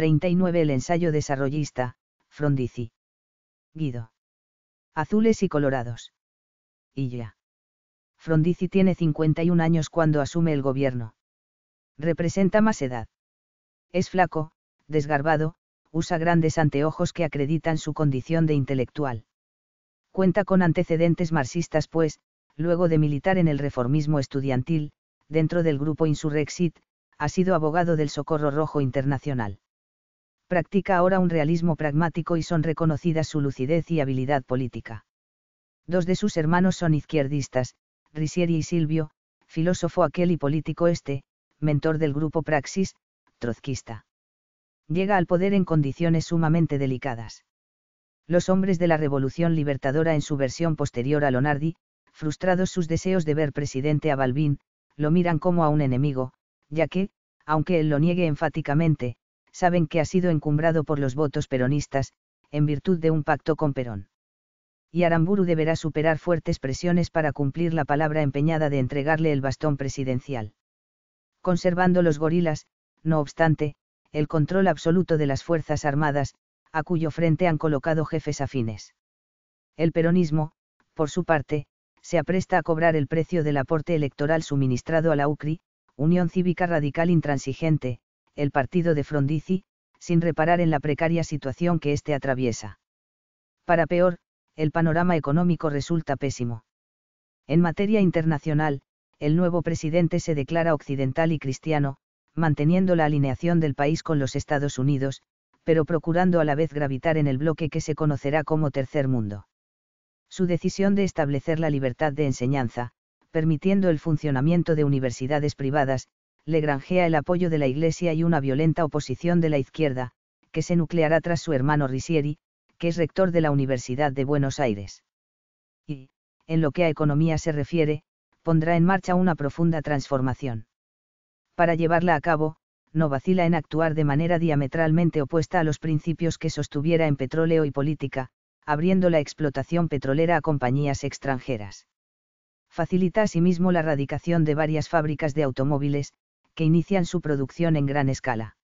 39 El ensayo desarrollista, Frondizi. Guido. Azules y colorados. Illa. Frondizi tiene 51 años cuando asume el gobierno. Representa más edad. Es flaco, desgarbado, usa grandes anteojos que acreditan su condición de intelectual. Cuenta con antecedentes marxistas pues, luego de militar en el reformismo estudiantil, dentro del grupo Insurrexit, ha sido abogado del Socorro Rojo Internacional practica ahora un realismo pragmático y son reconocidas su lucidez y habilidad política. Dos de sus hermanos son izquierdistas, Risieri y Silvio, filósofo aquel y político este, mentor del grupo Praxis, trotskista. Llega al poder en condiciones sumamente delicadas. Los hombres de la Revolución Libertadora en su versión posterior a Lonardi, frustrados sus deseos de ver presidente a Balbín, lo miran como a un enemigo, ya que, aunque él lo niegue enfáticamente, saben que ha sido encumbrado por los votos peronistas, en virtud de un pacto con Perón. Y Aramburu deberá superar fuertes presiones para cumplir la palabra empeñada de entregarle el bastón presidencial. Conservando los gorilas, no obstante, el control absoluto de las Fuerzas Armadas, a cuyo frente han colocado jefes afines. El peronismo, por su parte, se apresta a cobrar el precio del aporte electoral suministrado a la UCRI, Unión Cívica Radical Intransigente, el partido de Frondizi, sin reparar en la precaria situación que éste atraviesa. Para peor, el panorama económico resulta pésimo. En materia internacional, el nuevo presidente se declara occidental y cristiano, manteniendo la alineación del país con los Estados Unidos, pero procurando a la vez gravitar en el bloque que se conocerá como Tercer Mundo. Su decisión de establecer la libertad de enseñanza, permitiendo el funcionamiento de universidades privadas, le granjea el apoyo de la Iglesia y una violenta oposición de la izquierda, que se nucleará tras su hermano Risieri, que es rector de la Universidad de Buenos Aires. Y, en lo que a economía se refiere, pondrá en marcha una profunda transformación. Para llevarla a cabo, no vacila en actuar de manera diametralmente opuesta a los principios que sostuviera en petróleo y política, abriendo la explotación petrolera a compañías extranjeras. Facilita asimismo la radicación de varias fábricas de automóviles, que inician su producción en gran escala.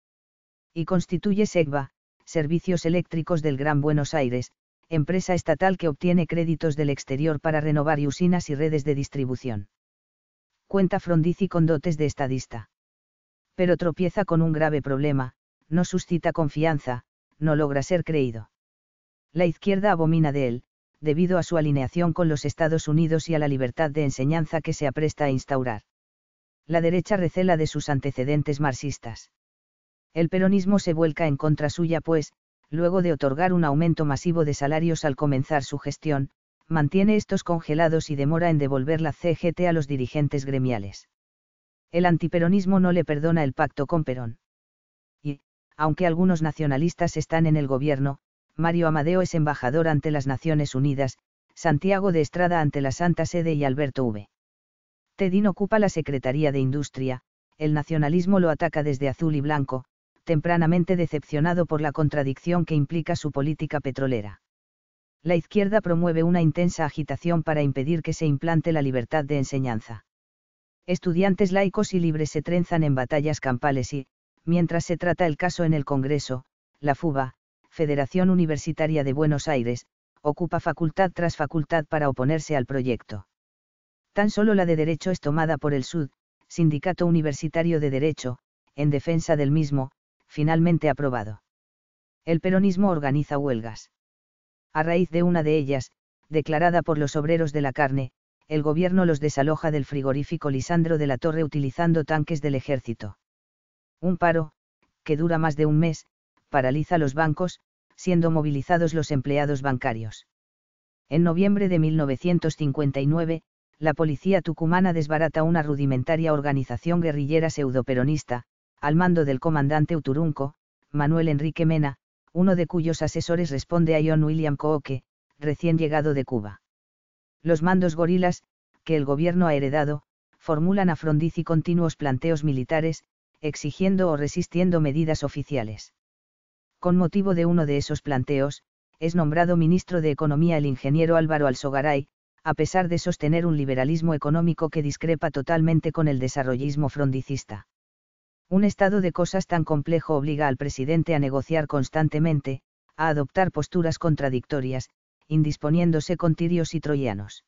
Y constituye SEGBA, Servicios Eléctricos del Gran Buenos Aires, empresa estatal que obtiene créditos del exterior para renovar usinas y redes de distribución. Cuenta Frondizi con dotes de estadista. Pero tropieza con un grave problema, no suscita confianza, no logra ser creído. La izquierda abomina de él, debido a su alineación con los Estados Unidos y a la libertad de enseñanza que se apresta a instaurar la derecha recela de sus antecedentes marxistas. El peronismo se vuelca en contra suya pues, luego de otorgar un aumento masivo de salarios al comenzar su gestión, mantiene estos congelados y demora en devolver la CGT a los dirigentes gremiales. El antiperonismo no le perdona el pacto con Perón. Y, aunque algunos nacionalistas están en el gobierno, Mario Amadeo es embajador ante las Naciones Unidas, Santiago de Estrada ante la Santa Sede y Alberto V. Tedín ocupa la Secretaría de Industria, el nacionalismo lo ataca desde azul y blanco, tempranamente decepcionado por la contradicción que implica su política petrolera. La izquierda promueve una intensa agitación para impedir que se implante la libertad de enseñanza. Estudiantes laicos y libres se trenzan en batallas campales y, mientras se trata el caso en el Congreso, la FUBA, Federación Universitaria de Buenos Aires, ocupa facultad tras facultad para oponerse al proyecto. Tan solo la de Derecho es tomada por el SUD, Sindicato Universitario de Derecho, en defensa del mismo, finalmente aprobado. El peronismo organiza huelgas. A raíz de una de ellas, declarada por los obreros de la carne, el gobierno los desaloja del frigorífico Lisandro de la Torre utilizando tanques del ejército. Un paro, que dura más de un mes, paraliza los bancos, siendo movilizados los empleados bancarios. En noviembre de 1959, la policía tucumana desbarata una rudimentaria organización guerrillera peronista, al mando del comandante Uturunco, Manuel Enrique Mena, uno de cuyos asesores responde a John William Cooke, recién llegado de Cuba. Los mandos gorilas, que el gobierno ha heredado, formulan a y continuos planteos militares, exigiendo o resistiendo medidas oficiales. Con motivo de uno de esos planteos, es nombrado ministro de Economía el ingeniero Álvaro Alzogaray, a pesar de sostener un liberalismo económico que discrepa totalmente con el desarrollismo frondicista. Un estado de cosas tan complejo obliga al presidente a negociar constantemente, a adoptar posturas contradictorias, indisponiéndose con tirios y troyanos.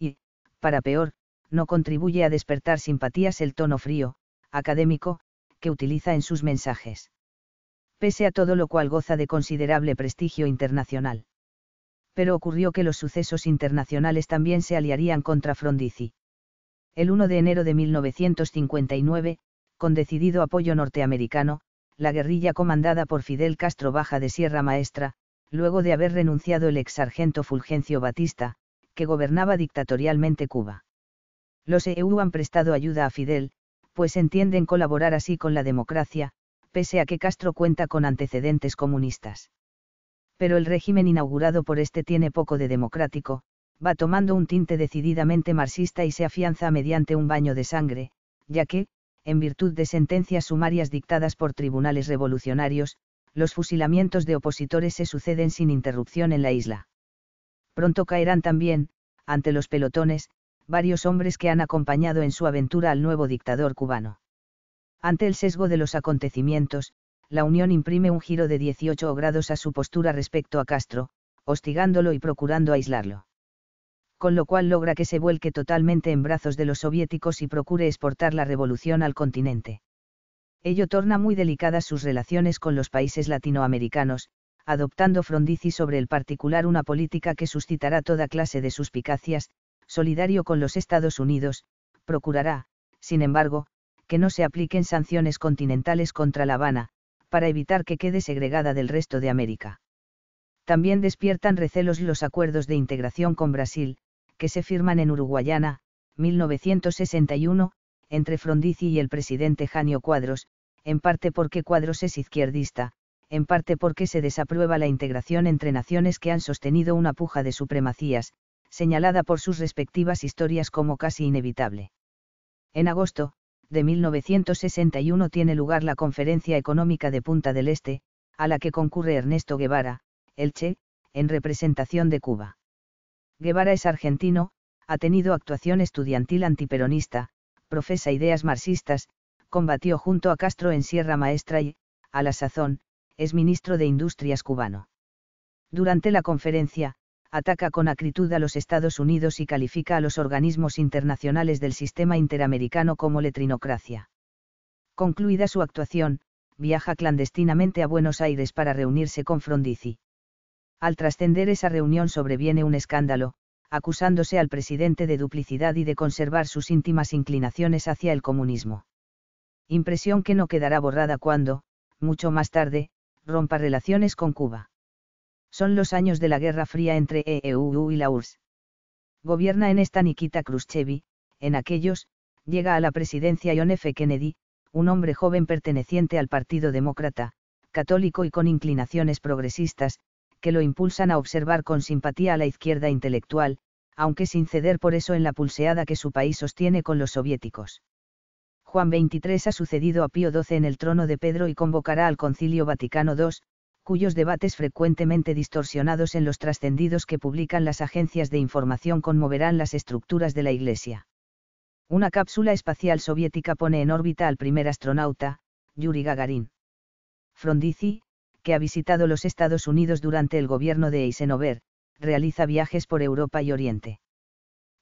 Y, para peor, no contribuye a despertar simpatías el tono frío, académico, que utiliza en sus mensajes. Pese a todo lo cual goza de considerable prestigio internacional pero ocurrió que los sucesos internacionales también se aliarían contra Frondizi. El 1 de enero de 1959, con decidido apoyo norteamericano, la guerrilla comandada por Fidel Castro baja de Sierra Maestra, luego de haber renunciado el ex sargento Fulgencio Batista, que gobernaba dictatorialmente Cuba. Los EU han prestado ayuda a Fidel, pues entienden colaborar así con la democracia, pese a que Castro cuenta con antecedentes comunistas pero el régimen inaugurado por este tiene poco de democrático, va tomando un tinte decididamente marxista y se afianza mediante un baño de sangre, ya que, en virtud de sentencias sumarias dictadas por tribunales revolucionarios, los fusilamientos de opositores se suceden sin interrupción en la isla. Pronto caerán también, ante los pelotones, varios hombres que han acompañado en su aventura al nuevo dictador cubano. Ante el sesgo de los acontecimientos, la Unión imprime un giro de 18 grados a su postura respecto a Castro, hostigándolo y procurando aislarlo. Con lo cual logra que se vuelque totalmente en brazos de los soviéticos y procure exportar la revolución al continente. Ello torna muy delicadas sus relaciones con los países latinoamericanos, adoptando Frondizi sobre el particular una política que suscitará toda clase de suspicacias, solidario con los Estados Unidos, procurará, sin embargo, que no se apliquen sanciones continentales contra La Habana, para evitar que quede segregada del resto de América. También despiertan recelos los acuerdos de integración con Brasil, que se firman en Uruguayana, 1961, entre Frondizi y el presidente Janio Cuadros, en parte porque Cuadros es izquierdista, en parte porque se desaprueba la integración entre naciones que han sostenido una puja de supremacías, señalada por sus respectivas historias como casi inevitable. En agosto, de 1961 tiene lugar la Conferencia Económica de Punta del Este, a la que concurre Ernesto Guevara, el Che, en representación de Cuba. Guevara es argentino, ha tenido actuación estudiantil antiperonista, profesa ideas marxistas, combatió junto a Castro en Sierra Maestra y, a la sazón, es ministro de Industrias cubano. Durante la conferencia, ataca con acritud a los Estados Unidos y califica a los organismos internacionales del sistema interamericano como letrinocracia. Concluida su actuación, viaja clandestinamente a Buenos Aires para reunirse con Frondizi. Al trascender esa reunión sobreviene un escándalo, acusándose al presidente de duplicidad y de conservar sus íntimas inclinaciones hacia el comunismo. Impresión que no quedará borrada cuando, mucho más tarde, rompa relaciones con Cuba. Son los años de la Guerra Fría entre EEUU y la URSS. Gobierna en esta Nikita Khrushchev, en aquellos, llega a la presidencia John F. Kennedy, un hombre joven perteneciente al Partido Demócrata, católico y con inclinaciones progresistas, que lo impulsan a observar con simpatía a la izquierda intelectual, aunque sin ceder por eso en la pulseada que su país sostiene con los soviéticos. Juan XXIII ha sucedido a Pío XII en el trono de Pedro y convocará al Concilio Vaticano II, cuyos debates frecuentemente distorsionados en los trascendidos que publican las agencias de información conmoverán las estructuras de la Iglesia. Una cápsula espacial soviética pone en órbita al primer astronauta, Yuri Gagarin. Frondizi, que ha visitado los Estados Unidos durante el gobierno de Eisenhower, realiza viajes por Europa y Oriente.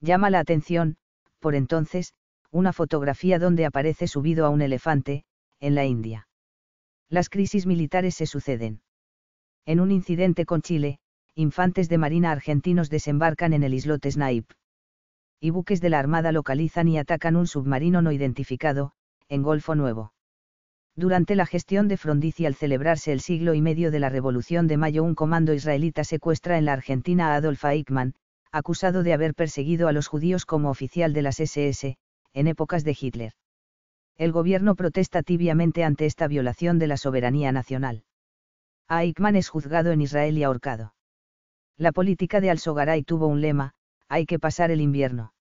Llama la atención, por entonces, una fotografía donde aparece subido a un elefante, en la India. Las crisis militares se suceden en un incidente con Chile, infantes de marina argentinos desembarcan en el islote Snaip. Y buques de la Armada localizan y atacan un submarino no identificado, en Golfo Nuevo. Durante la gestión de Frondizi al celebrarse el siglo y medio de la Revolución de Mayo un comando israelita secuestra en la Argentina a Adolf Eichmann, acusado de haber perseguido a los judíos como oficial de las SS, en épocas de Hitler. El gobierno protesta tibiamente ante esta violación de la soberanía nacional. Aikman es juzgado en Israel y ahorcado. La política de Al-Sogaray tuvo un lema, hay que pasar el invierno.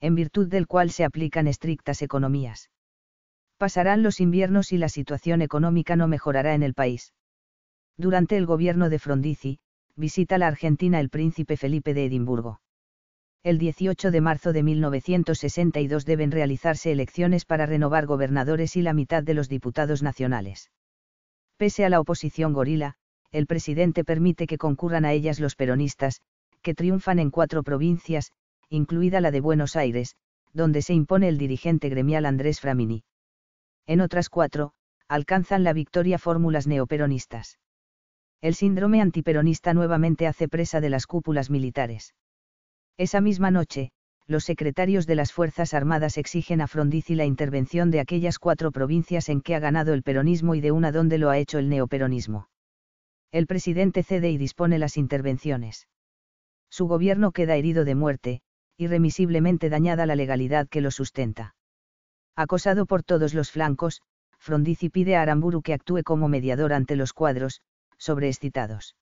En virtud del cual se aplican estrictas economías. Pasarán los inviernos y la situación económica no mejorará en el país. Durante el gobierno de Frondizi, visita la Argentina el príncipe Felipe de Edimburgo. El 18 de marzo de 1962 deben realizarse elecciones para renovar gobernadores y la mitad de los diputados nacionales. Pese a la oposición gorila, el presidente permite que concurran a ellas los peronistas, que triunfan en cuatro provincias, incluida la de Buenos Aires, donde se impone el dirigente gremial Andrés Framini. En otras cuatro, alcanzan la victoria fórmulas neoperonistas. El síndrome antiperonista nuevamente hace presa de las cúpulas militares. Esa misma noche, los secretarios de las Fuerzas Armadas exigen a Frondizi la intervención de aquellas cuatro provincias en que ha ganado el peronismo y de una donde lo ha hecho el neoperonismo. El presidente cede y dispone las intervenciones. Su gobierno queda herido de muerte, irremisiblemente dañada la legalidad que lo sustenta. Acosado por todos los flancos, Frondizi pide a Aramburu que actúe como mediador ante los cuadros, sobreexcitados.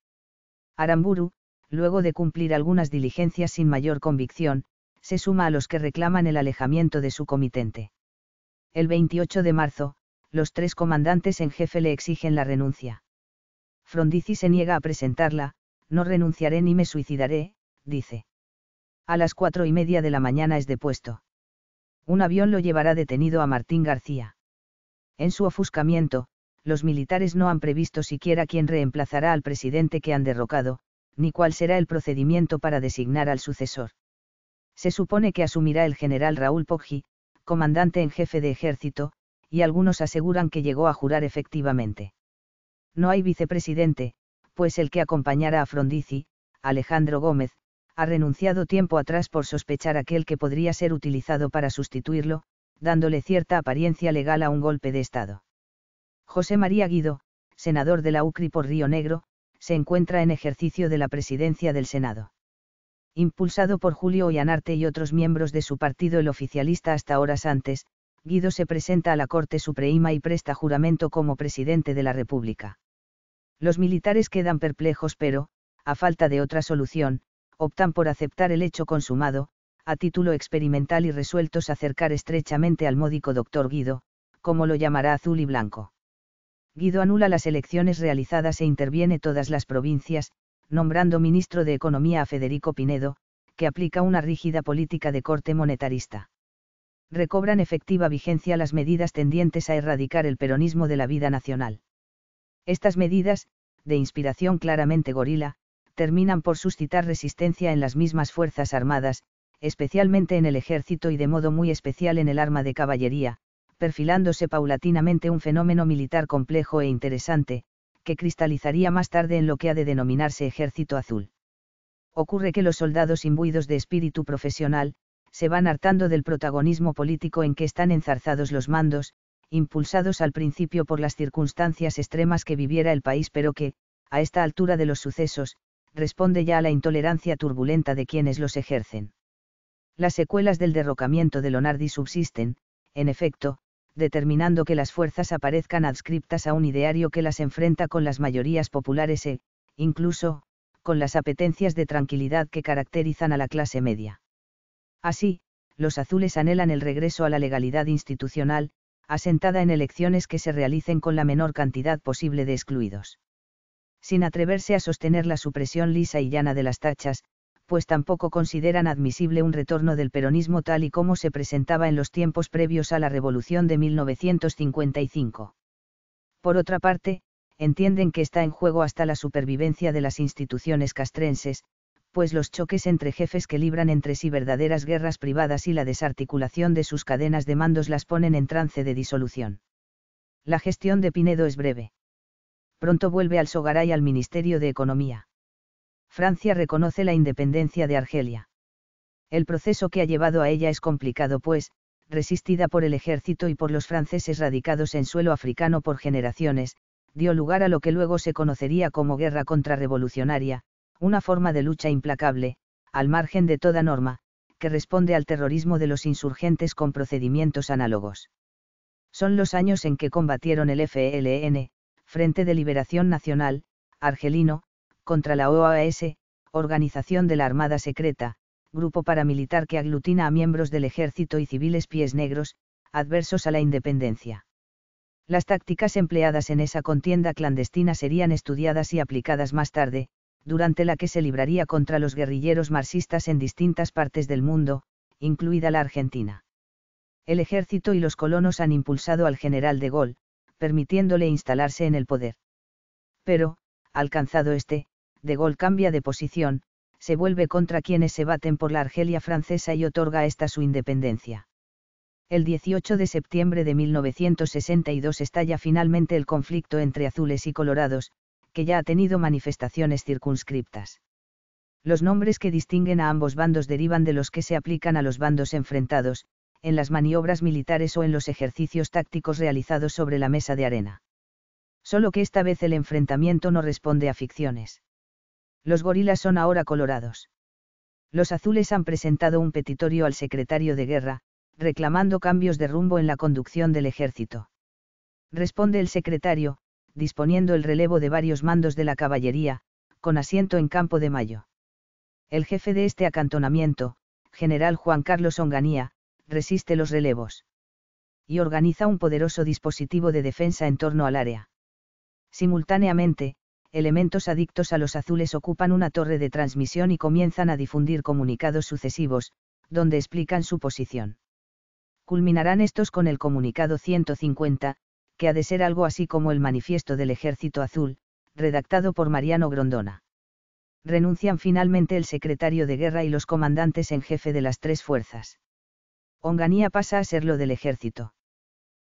Aramburu, luego de cumplir algunas diligencias sin mayor convicción, se suma a los que reclaman el alejamiento de su comitente. El 28 de marzo, los tres comandantes en jefe le exigen la renuncia. Frondizi se niega a presentarla, no renunciaré ni me suicidaré, dice. A las cuatro y media de la mañana es depuesto. Un avión lo llevará detenido a Martín García. En su ofuscamiento, los militares no han previsto siquiera quién reemplazará al presidente que han derrocado, ni cuál será el procedimiento para designar al sucesor se supone que asumirá el general Raúl Poggi, comandante en jefe de ejército, y algunos aseguran que llegó a jurar efectivamente. No hay vicepresidente, pues el que acompañara a Frondizi, Alejandro Gómez, ha renunciado tiempo atrás por sospechar aquel que podría ser utilizado para sustituirlo, dándole cierta apariencia legal a un golpe de Estado. José María Guido, senador de la UCRI por Río Negro, se encuentra en ejercicio de la presidencia del Senado. Impulsado por Julio Ollanarte y otros miembros de su partido el oficialista hasta horas antes, Guido se presenta a la Corte Suprema y presta juramento como presidente de la República. Los militares quedan perplejos pero, a falta de otra solución, optan por aceptar el hecho consumado, a título experimental y resueltos a acercar estrechamente al módico doctor Guido, como lo llamará azul y blanco. Guido anula las elecciones realizadas e interviene todas las provincias, nombrando ministro de Economía a Federico Pinedo, que aplica una rígida política de corte monetarista. Recobran efectiva vigencia las medidas tendientes a erradicar el peronismo de la vida nacional. Estas medidas, de inspiración claramente gorila, terminan por suscitar resistencia en las mismas Fuerzas Armadas, especialmente en el ejército y de modo muy especial en el arma de caballería, perfilándose paulatinamente un fenómeno militar complejo e interesante, que cristalizaría más tarde en lo que ha de denominarse Ejército Azul. Ocurre que los soldados imbuidos de espíritu profesional, se van hartando del protagonismo político en que están enzarzados los mandos, impulsados al principio por las circunstancias extremas que viviera el país, pero que, a esta altura de los sucesos, responde ya a la intolerancia turbulenta de quienes los ejercen. Las secuelas del derrocamiento de Lonardi subsisten, en efecto, determinando que las fuerzas aparezcan adscriptas a un ideario que las enfrenta con las mayorías populares e, incluso, con las apetencias de tranquilidad que caracterizan a la clase media. Así, los azules anhelan el regreso a la legalidad institucional, asentada en elecciones que se realicen con la menor cantidad posible de excluidos. Sin atreverse a sostener la supresión lisa y llana de las tachas, pues tampoco consideran admisible un retorno del peronismo tal y como se presentaba en los tiempos previos a la Revolución de 1955. Por otra parte, entienden que está en juego hasta la supervivencia de las instituciones castrenses, pues los choques entre jefes que libran entre sí verdaderas guerras privadas y la desarticulación de sus cadenas de mandos las ponen en trance de disolución. La gestión de Pinedo es breve. Pronto vuelve al Sogaray al Ministerio de Economía. Francia reconoce la independencia de Argelia. El proceso que ha llevado a ella es complicado pues, resistida por el ejército y por los franceses radicados en suelo africano por generaciones, dio lugar a lo que luego se conocería como guerra contrarrevolucionaria, una forma de lucha implacable, al margen de toda norma, que responde al terrorismo de los insurgentes con procedimientos análogos. Son los años en que combatieron el FLN, Frente de Liberación Nacional, argelino, contra la OAS, Organización de la Armada Secreta, grupo paramilitar que aglutina a miembros del ejército y civiles pies negros, adversos a la independencia. Las tácticas empleadas en esa contienda clandestina serían estudiadas y aplicadas más tarde, durante la que se libraría contra los guerrilleros marxistas en distintas partes del mundo, incluida la Argentina. El ejército y los colonos han impulsado al general de Gaulle, permitiéndole instalarse en el poder. Pero, alcanzado este, de Gaulle cambia de posición, se vuelve contra quienes se baten por la Argelia francesa y otorga esta su independencia. El 18 de septiembre de 1962 estalla finalmente el conflicto entre azules y colorados, que ya ha tenido manifestaciones circunscriptas. Los nombres que distinguen a ambos bandos derivan de los que se aplican a los bandos enfrentados, en las maniobras militares o en los ejercicios tácticos realizados sobre la mesa de arena. Solo que esta vez el enfrentamiento no responde a ficciones. Los gorilas son ahora colorados. Los azules han presentado un petitorio al secretario de guerra, reclamando cambios de rumbo en la conducción del ejército. Responde el secretario, disponiendo el relevo de varios mandos de la caballería, con asiento en Campo de Mayo. El jefe de este acantonamiento, general Juan Carlos Onganía, resiste los relevos. Y organiza un poderoso dispositivo de defensa en torno al área. Simultáneamente, elementos adictos a los azules ocupan una torre de transmisión y comienzan a difundir comunicados sucesivos, donde explican su posición. Culminarán estos con el comunicado 150, que ha de ser algo así como el manifiesto del Ejército Azul, redactado por Mariano Grondona. Renuncian finalmente el secretario de guerra y los comandantes en jefe de las tres fuerzas. Onganía pasa a ser lo del ejército.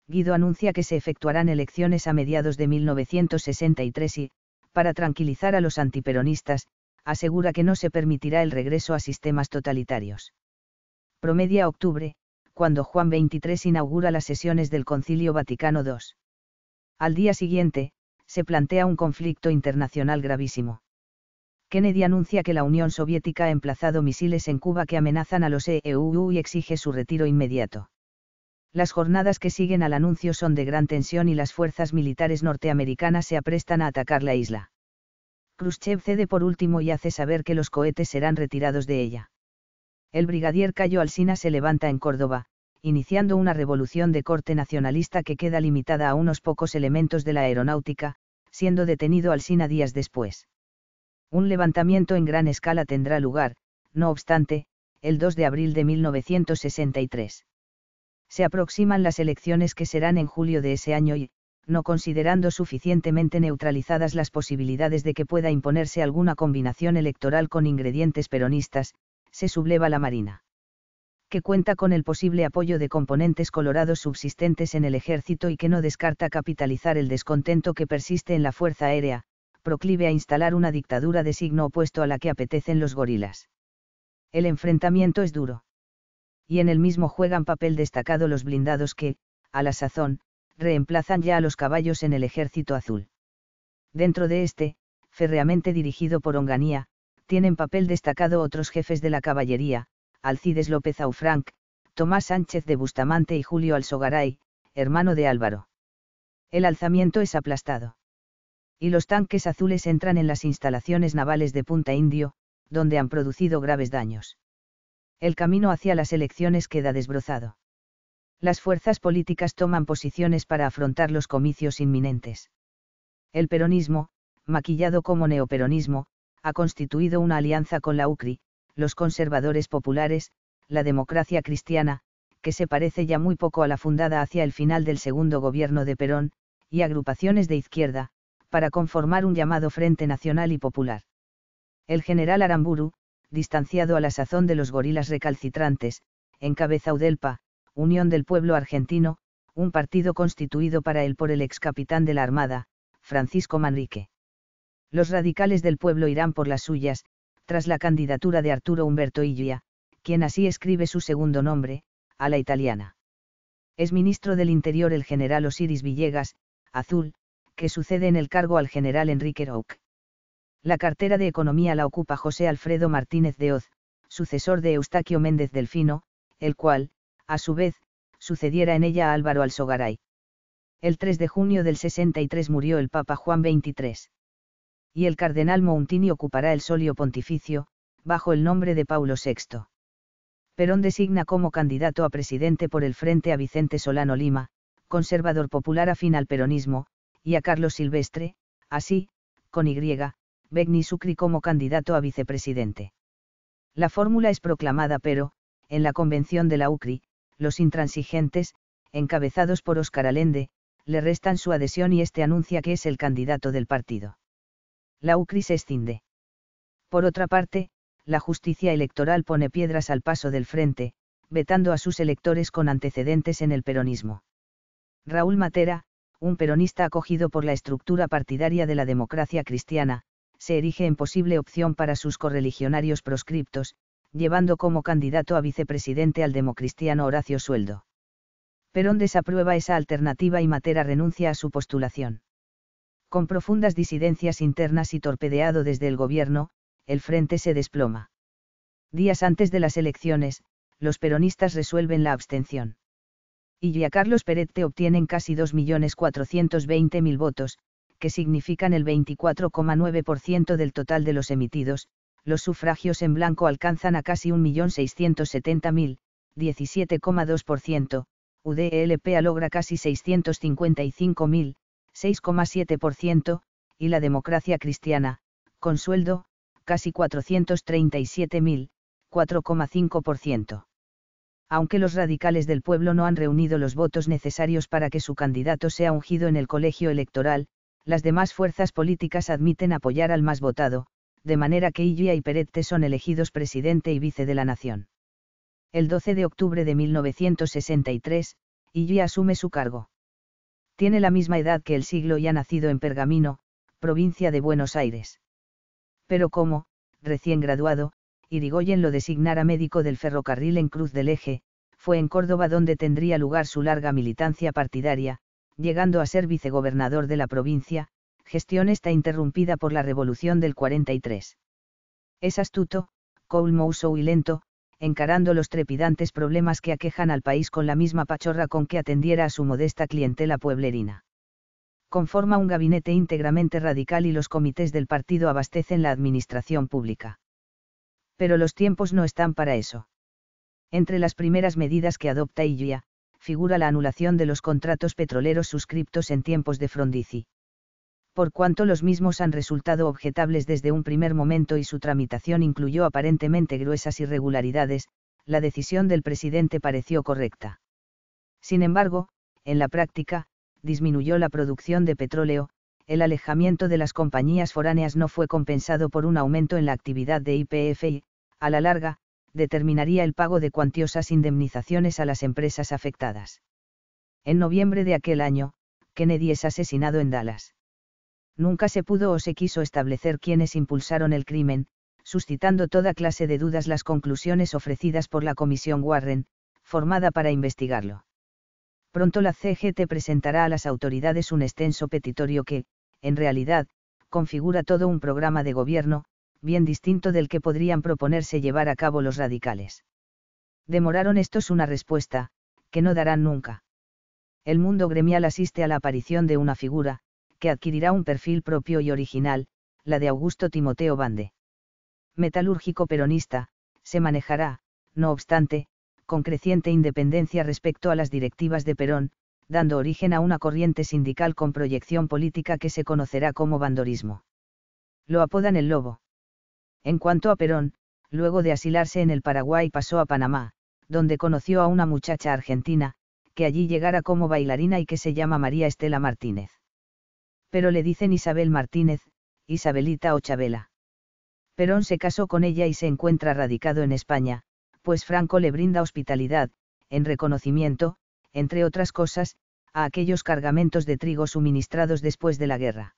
Guido anuncia que se efectuarán elecciones a mediados de 1963 y, para tranquilizar a los antiperonistas, asegura que no se permitirá el regreso a sistemas totalitarios. Promedia octubre, cuando Juan XXIII inaugura las sesiones del Concilio Vaticano II. Al día siguiente, se plantea un conflicto internacional gravísimo. Kennedy anuncia que la Unión Soviética ha emplazado misiles en Cuba que amenazan a los EUU y exige su retiro inmediato las jornadas que siguen al anuncio son de gran tensión y las fuerzas militares norteamericanas se aprestan a atacar la isla. Khrushchev cede por último y hace saber que los cohetes serán retirados de ella. El brigadier Cayo Alsina se levanta en Córdoba, iniciando una revolución de corte nacionalista que queda limitada a unos pocos elementos de la aeronáutica, siendo detenido Alsina días después. Un levantamiento en gran escala tendrá lugar, no obstante, el 2 de abril de 1963 se aproximan las elecciones que serán en julio de ese año y, no considerando suficientemente neutralizadas las posibilidades de que pueda imponerse alguna combinación electoral con ingredientes peronistas, se subleva la Marina. Que cuenta con el posible apoyo de componentes colorados subsistentes en el ejército y que no descarta capitalizar el descontento que persiste en la Fuerza Aérea, proclive a instalar una dictadura de signo opuesto a la que apetecen los gorilas. El enfrentamiento es duro y en el mismo juegan papel destacado los blindados que, a la sazón, reemplazan ya a los caballos en el ejército azul. Dentro de este, férreamente dirigido por Onganía, tienen papel destacado otros jefes de la caballería, Alcides López Aufranc, Tomás Sánchez de Bustamante y Julio Alzogaray, hermano de Álvaro. El alzamiento es aplastado. Y los tanques azules entran en las instalaciones navales de Punta Indio, donde han producido graves daños el camino hacia las elecciones queda desbrozado. Las fuerzas políticas toman posiciones para afrontar los comicios inminentes. El peronismo, maquillado como neoperonismo, ha constituido una alianza con la UCRI, los conservadores populares, la democracia cristiana, que se parece ya muy poco a la fundada hacia el final del segundo gobierno de Perón, y agrupaciones de izquierda, para conformar un llamado Frente Nacional y Popular. El general Aramburu, distanciado a la sazón de los gorilas recalcitrantes, encabeza Udelpa, Unión del Pueblo Argentino, un partido constituido para él por el ex capitán de la Armada, Francisco Manrique. Los radicales del pueblo irán por las suyas, tras la candidatura de Arturo Humberto Illia, quien así escribe su segundo nombre, a la italiana. Es ministro del Interior el general Osiris Villegas, azul, que sucede en el cargo al general Enrique Roque. La cartera de Economía la ocupa José Alfredo Martínez de Oz, sucesor de Eustaquio Méndez Delfino, el cual, a su vez, sucediera en ella a Álvaro Alzogaray. El 3 de junio del 63 murió el Papa Juan XXIII. Y el cardenal Montini ocupará el solio pontificio, bajo el nombre de Paulo VI. Perón designa como candidato a presidente por el frente a Vicente Solano Lima, conservador popular afín al peronismo, y a Carlos Silvestre, así, con Y, Begni Sucri como candidato a vicepresidente. La fórmula es proclamada pero, en la convención de la UCRI, los intransigentes, encabezados por Óscar Alende, le restan su adhesión y este anuncia que es el candidato del partido. La UCRI se escinde. Por otra parte, la justicia electoral pone piedras al paso del frente, vetando a sus electores con antecedentes en el peronismo. Raúl Matera, un peronista acogido por la estructura partidaria de la democracia cristiana, se erige en posible opción para sus correligionarios proscriptos, llevando como candidato a vicepresidente al democristiano Horacio Sueldo. Perón desaprueba esa alternativa y Matera renuncia a su postulación. Con profundas disidencias internas y torpedeado desde el gobierno, el frente se desploma. Días antes de las elecciones, los peronistas resuelven la abstención. Y Carlos Perette obtienen casi 2.420.000 votos, que significan el 24,9% del total de los emitidos, los sufragios en blanco alcanzan a casi 1.670.000, 17,2%, UDLP logra casi 655.000, 6,7%, y la democracia cristiana, con sueldo, casi 437.000, 4,5%. Aunque los radicales del pueblo no han reunido los votos necesarios para que su candidato sea ungido en el colegio electoral, las demás fuerzas políticas admiten apoyar al más votado, de manera que Illia y Perette son elegidos presidente y vice de la nación. El 12 de octubre de 1963, Illia asume su cargo. Tiene la misma edad que el siglo y ha nacido en Pergamino, provincia de Buenos Aires. Pero como, recién graduado, Irigoyen lo designara médico del ferrocarril en Cruz del Eje, fue en Córdoba donde tendría lugar su larga militancia partidaria, llegando a ser vicegobernador de la provincia, gestión está interrumpida por la Revolución del 43. Es astuto, colmoso y lento, encarando los trepidantes problemas que aquejan al país con la misma pachorra con que atendiera a su modesta clientela pueblerina. Conforma un gabinete íntegramente radical y los comités del partido abastecen la administración pública. Pero los tiempos no están para eso. Entre las primeras medidas que adopta Illia, figura la anulación de los contratos petroleros suscriptos en tiempos de Frondizi. Por cuanto los mismos han resultado objetables desde un primer momento y su tramitación incluyó aparentemente gruesas irregularidades, la decisión del presidente pareció correcta. Sin embargo, en la práctica, disminuyó la producción de petróleo, el alejamiento de las compañías foráneas no fue compensado por un aumento en la actividad de IPF y, a la larga, determinaría el pago de cuantiosas indemnizaciones a las empresas afectadas. En noviembre de aquel año, Kennedy es asesinado en Dallas. Nunca se pudo o se quiso establecer quiénes impulsaron el crimen, suscitando toda clase de dudas las conclusiones ofrecidas por la Comisión Warren, formada para investigarlo. Pronto la CGT presentará a las autoridades un extenso petitorio que, en realidad, configura todo un programa de gobierno, bien distinto del que podrían proponerse llevar a cabo los radicales. Demoraron estos una respuesta, que no darán nunca. El mundo gremial asiste a la aparición de una figura, que adquirirá un perfil propio y original, la de Augusto Timoteo Bande. Metalúrgico peronista, se manejará, no obstante, con creciente independencia respecto a las directivas de Perón, dando origen a una corriente sindical con proyección política que se conocerá como bandorismo. Lo apodan el lobo. En cuanto a Perón, luego de asilarse en el Paraguay pasó a Panamá, donde conoció a una muchacha argentina, que allí llegara como bailarina y que se llama María Estela Martínez. Pero le dicen Isabel Martínez, Isabelita o Chabela. Perón se casó con ella y se encuentra radicado en España, pues Franco le brinda hospitalidad, en reconocimiento, entre otras cosas, a aquellos cargamentos de trigo suministrados después de la guerra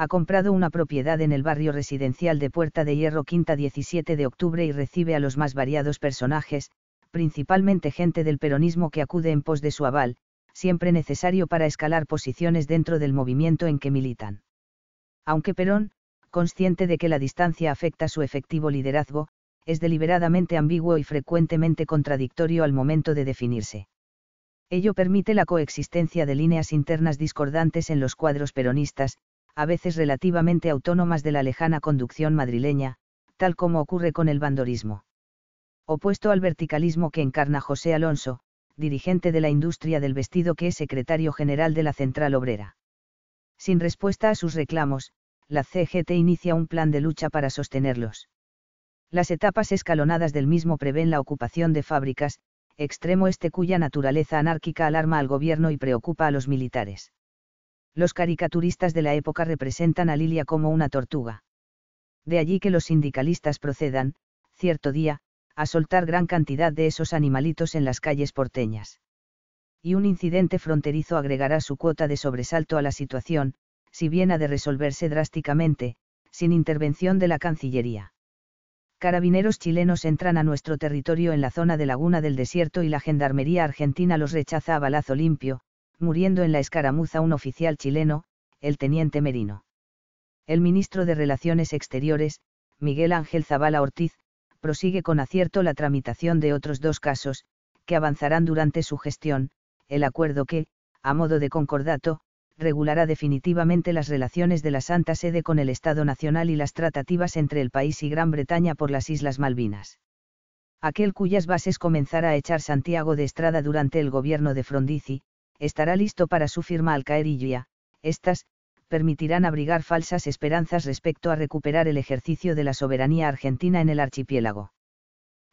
ha comprado una propiedad en el barrio residencial de Puerta de Hierro Quinta 17 de octubre y recibe a los más variados personajes, principalmente gente del peronismo que acude en pos de su aval, siempre necesario para escalar posiciones dentro del movimiento en que militan. Aunque Perón, consciente de que la distancia afecta su efectivo liderazgo, es deliberadamente ambiguo y frecuentemente contradictorio al momento de definirse. Ello permite la coexistencia de líneas internas discordantes en los cuadros peronistas, a veces relativamente autónomas de la lejana conducción madrileña, tal como ocurre con el bandorismo. Opuesto al verticalismo que encarna José Alonso, dirigente de la industria del vestido que es secretario general de la Central Obrera. Sin respuesta a sus reclamos, la CGT inicia un plan de lucha para sostenerlos. Las etapas escalonadas del mismo prevén la ocupación de fábricas, extremo este cuya naturaleza anárquica alarma al gobierno y preocupa a los militares. Los caricaturistas de la época representan a Lilia como una tortuga. De allí que los sindicalistas procedan, cierto día, a soltar gran cantidad de esos animalitos en las calles porteñas. Y un incidente fronterizo agregará su cuota de sobresalto a la situación, si bien ha de resolverse drásticamente, sin intervención de la Cancillería. Carabineros chilenos entran a nuestro territorio en la zona de Laguna del Desierto y la Gendarmería Argentina los rechaza a balazo limpio, muriendo en la escaramuza un oficial chileno, el teniente Merino. El ministro de Relaciones Exteriores, Miguel Ángel Zavala Ortiz, prosigue con acierto la tramitación de otros dos casos, que avanzarán durante su gestión, el acuerdo que, a modo de concordato, regulará definitivamente las relaciones de la Santa Sede con el Estado Nacional y las tratativas entre el país y Gran Bretaña por las Islas Malvinas. Aquel cuyas bases comenzara a echar Santiago de Estrada durante el gobierno de Frondizi, estará listo para su firma al caer ya, estas, permitirán abrigar falsas esperanzas respecto a recuperar el ejercicio de la soberanía argentina en el archipiélago.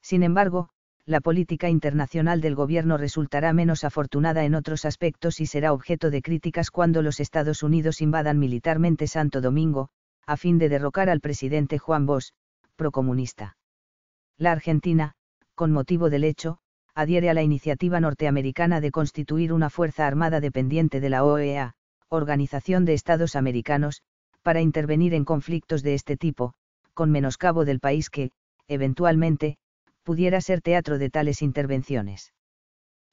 Sin embargo, la política internacional del gobierno resultará menos afortunada en otros aspectos y será objeto de críticas cuando los Estados Unidos invadan militarmente Santo Domingo, a fin de derrocar al presidente Juan Bosch, procomunista. La Argentina, con motivo del hecho, adhiere a la iniciativa norteamericana de constituir una Fuerza Armada dependiente de la OEA, Organización de Estados Americanos, para intervenir en conflictos de este tipo, con menoscabo del país que, eventualmente, pudiera ser teatro de tales intervenciones.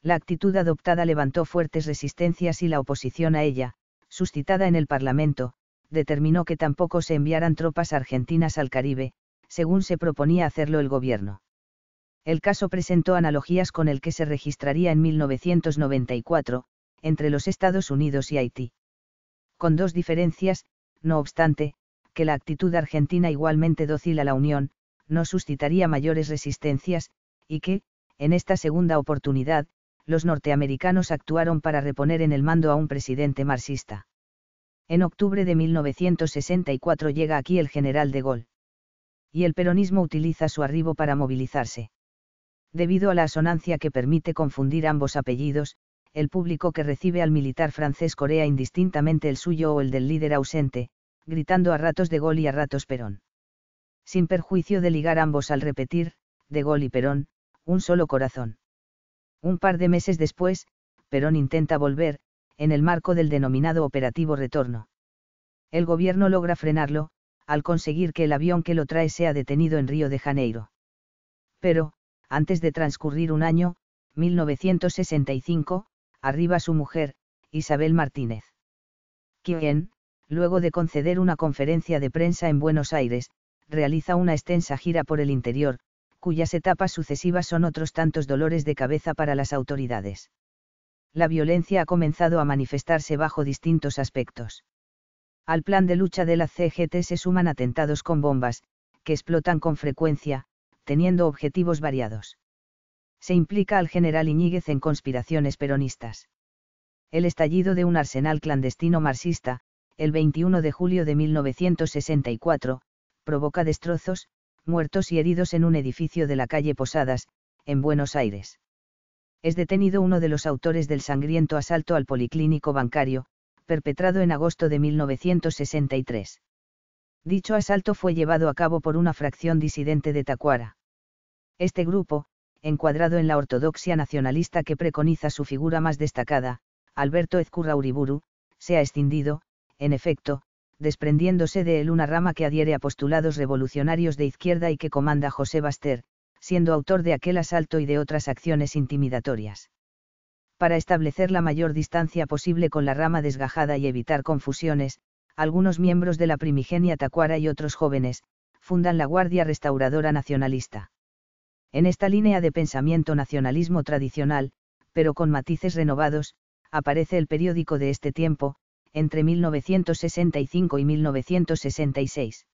La actitud adoptada levantó fuertes resistencias y la oposición a ella, suscitada en el Parlamento, determinó que tampoco se enviaran tropas argentinas al Caribe, según se proponía hacerlo el gobierno. El caso presentó analogías con el que se registraría en 1994, entre los Estados Unidos y Haití. Con dos diferencias, no obstante, que la actitud argentina igualmente dócil a la Unión, no suscitaría mayores resistencias, y que, en esta segunda oportunidad, los norteamericanos actuaron para reponer en el mando a un presidente marxista. En octubre de 1964 llega aquí el general de Gaulle. Y el peronismo utiliza su arribo para movilizarse. Debido a la asonancia que permite confundir ambos apellidos, el público que recibe al militar francés corea indistintamente el suyo o el del líder ausente, gritando a ratos de gol y a ratos Perón. Sin perjuicio de ligar ambos al repetir, de gol y Perón, un solo corazón. Un par de meses después, Perón intenta volver, en el marco del denominado operativo retorno. El gobierno logra frenarlo, al conseguir que el avión que lo trae sea detenido en Río de Janeiro. Pero, antes de transcurrir un año, 1965, arriba su mujer, Isabel Martínez. Quien, luego de conceder una conferencia de prensa en Buenos Aires, realiza una extensa gira por el interior, cuyas etapas sucesivas son otros tantos dolores de cabeza para las autoridades. La violencia ha comenzado a manifestarse bajo distintos aspectos. Al plan de lucha de la CGT se suman atentados con bombas, que explotan con frecuencia, teniendo objetivos variados. Se implica al general Iñíguez en conspiraciones peronistas. El estallido de un arsenal clandestino marxista, el 21 de julio de 1964, provoca destrozos, muertos y heridos en un edificio de la calle Posadas, en Buenos Aires. Es detenido uno de los autores del sangriento asalto al policlínico bancario, perpetrado en agosto de 1963. Dicho asalto fue llevado a cabo por una fracción disidente de Tacuara. Este grupo, encuadrado en la ortodoxia nacionalista que preconiza su figura más destacada, Alberto Ezcurra Uriburu, se ha escindido, en efecto, desprendiéndose de él una rama que adhiere a postulados revolucionarios de izquierda y que comanda José Baster, siendo autor de aquel asalto y de otras acciones intimidatorias. Para establecer la mayor distancia posible con la rama desgajada y evitar confusiones, algunos miembros de la primigenia Tacuara y otros jóvenes, fundan la Guardia Restauradora Nacionalista. En esta línea de pensamiento nacionalismo tradicional, pero con matices renovados, aparece el periódico de este tiempo, entre 1965 y 1966.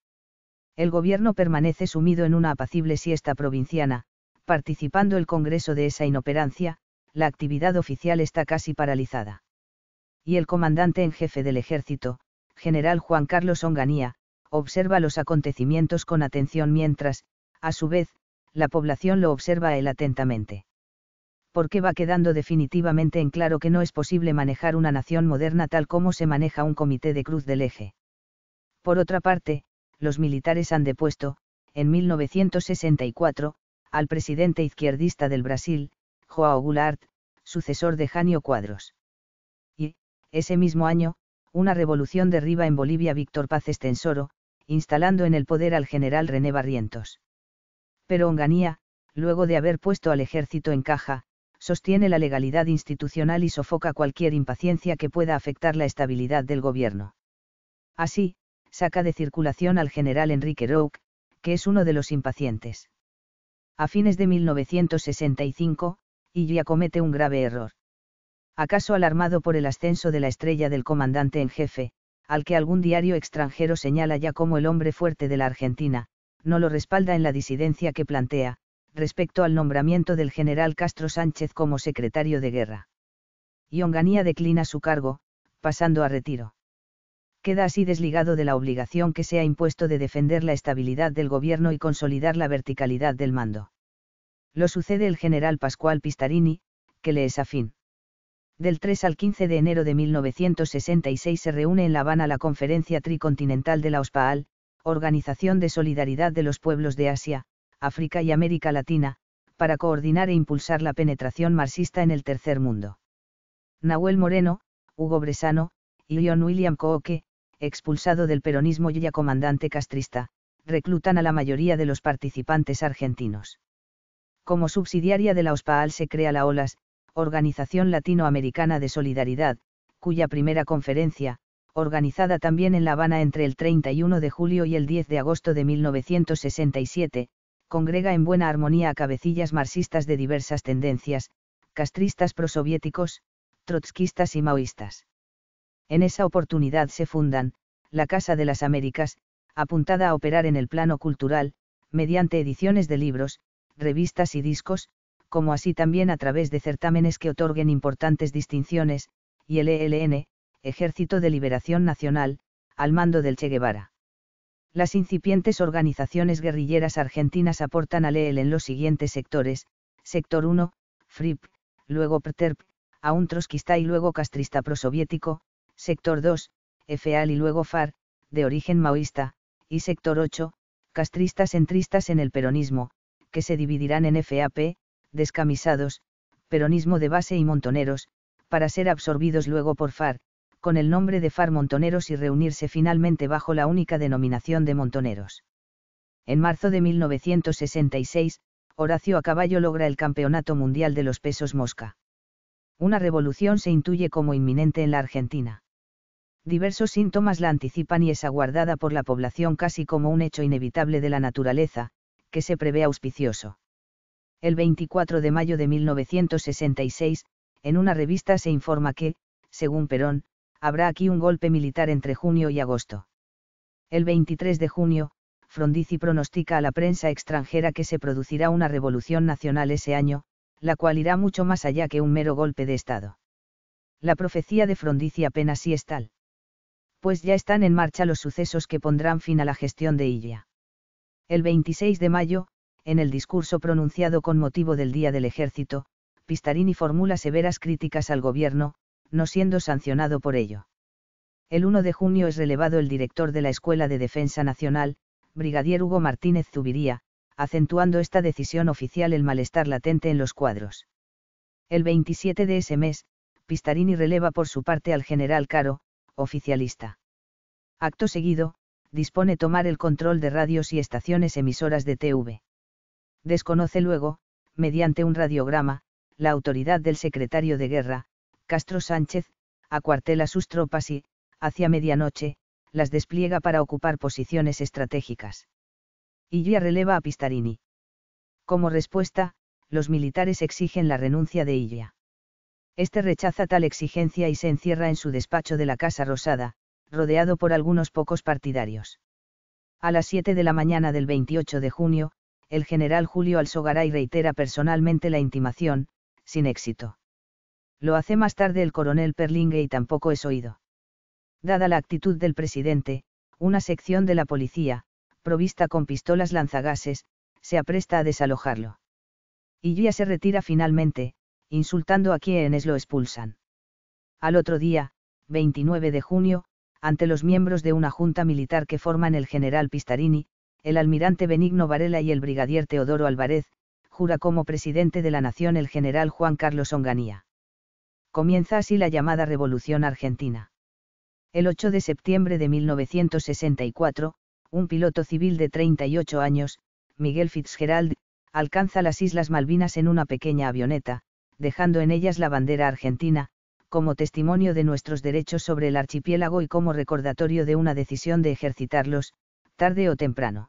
El gobierno permanece sumido en una apacible siesta provinciana, participando el Congreso de esa inoperancia, la actividad oficial está casi paralizada. Y el comandante en jefe del ejército, general Juan Carlos Onganía, observa los acontecimientos con atención mientras, a su vez, la población lo observa él atentamente. Porque va quedando definitivamente en claro que no es posible manejar una nación moderna tal como se maneja un comité de cruz del eje. Por otra parte, los militares han depuesto, en 1964, al presidente izquierdista del Brasil, Joao Goulart, sucesor de Janio Cuadros. Y, ese mismo año, una revolución derriba en Bolivia Víctor Paz Estensoro, instalando en el poder al general René Barrientos. Pero Onganía, luego de haber puesto al ejército en caja, sostiene la legalidad institucional y sofoca cualquier impaciencia que pueda afectar la estabilidad del gobierno. Así, saca de circulación al general Enrique Roque, que es uno de los impacientes. A fines de 1965, y comete un grave error acaso alarmado por el ascenso de la estrella del comandante en jefe, al que algún diario extranjero señala ya como el hombre fuerte de la Argentina, no lo respalda en la disidencia que plantea, respecto al nombramiento del general Castro Sánchez como secretario de guerra. Y Onganía declina su cargo, pasando a retiro. Queda así desligado de la obligación que se ha impuesto de defender la estabilidad del gobierno y consolidar la verticalidad del mando. Lo sucede el general Pascual Pistarini, que le es afín del 3 al 15 de enero de 1966 se reúne en La Habana la Conferencia Tricontinental de la OSPAAL, Organización de Solidaridad de los Pueblos de Asia, África y América Latina, para coordinar e impulsar la penetración marxista en el tercer mundo. Nahuel Moreno, Hugo Bresano, y Leon William Cooke, expulsado del peronismo y ya comandante castrista, reclutan a la mayoría de los participantes argentinos. Como subsidiaria de la OSPAAL se crea la OLAS, Organización Latinoamericana de Solidaridad, cuya primera conferencia, organizada también en La Habana entre el 31 de julio y el 10 de agosto de 1967, congrega en buena armonía a cabecillas marxistas de diversas tendencias, castristas prosoviéticos, trotskistas y maoístas. En esa oportunidad se fundan, la Casa de las Américas, apuntada a operar en el plano cultural, mediante ediciones de libros, revistas y discos, como así también a través de certámenes que otorguen importantes distinciones, y el ELN, Ejército de Liberación Nacional, al mando del Che Guevara. Las incipientes organizaciones guerrilleras argentinas aportan al ELN en los siguientes sectores, sector 1, FRIP, luego a e aún trotskista y luego castrista prosoviético, sector 2, EFEAL y luego FAR, de origen maoísta, y sector 8, castristas centristas en el peronismo, que se dividirán en FAP, descamisados, peronismo de base y montoneros, para ser absorbidos luego por FAR, con el nombre de FAR Montoneros y reunirse finalmente bajo la única denominación de Montoneros. En marzo de 1966, Horacio a caballo logra el Campeonato Mundial de los Pesos Mosca. Una revolución se intuye como inminente en la Argentina. Diversos síntomas la anticipan y es aguardada por la población casi como un hecho inevitable de la naturaleza, que se prevé auspicioso el 24 de mayo de 1966, en una revista se informa que, según Perón, habrá aquí un golpe militar entre junio y agosto. El 23 de junio, Frondizi pronostica a la prensa extranjera que se producirá una revolución nacional ese año, la cual irá mucho más allá que un mero golpe de Estado. La profecía de Frondizi apenas sí es tal. Pues ya están en marcha los sucesos que pondrán fin a la gestión de ella. El 26 de mayo, en el discurso pronunciado con motivo del Día del Ejército, Pistarini formula severas críticas al gobierno, no siendo sancionado por ello. El 1 de junio es relevado el director de la Escuela de Defensa Nacional, brigadier Hugo Martínez Zubiría, acentuando esta decisión oficial el malestar latente en los cuadros. El 27 de ese mes, Pistarini releva por su parte al general Caro, oficialista. Acto seguido, dispone tomar el control de radios y estaciones emisoras de TV desconoce luego, mediante un radiograma, la autoridad del secretario de guerra, Castro Sánchez, acuartela sus tropas y, hacia medianoche, las despliega para ocupar posiciones estratégicas. Illia releva a Pistarini. Como respuesta, los militares exigen la renuncia de Illia. Este rechaza tal exigencia y se encierra en su despacho de la Casa Rosada, rodeado por algunos pocos partidarios. A las 7 de la mañana del 28 de junio, el general Julio Alzogaray reitera personalmente la intimación, sin éxito. Lo hace más tarde el coronel Perlingue y tampoco es oído. Dada la actitud del presidente, una sección de la policía, provista con pistolas lanzagases, se apresta a desalojarlo. ya se retira finalmente, insultando a quienes lo expulsan. Al otro día, 29 de junio, ante los miembros de una junta militar que forman el general Pistarini, el almirante Benigno Varela y el brigadier Teodoro Álvarez, jura como presidente de la nación el general Juan Carlos Onganía. Comienza así la llamada Revolución Argentina. El 8 de septiembre de 1964, un piloto civil de 38 años, Miguel Fitzgerald, alcanza las Islas Malvinas en una pequeña avioneta, dejando en ellas la bandera argentina, como testimonio de nuestros derechos sobre el archipiélago y como recordatorio de una decisión de ejercitarlos, tarde o temprano.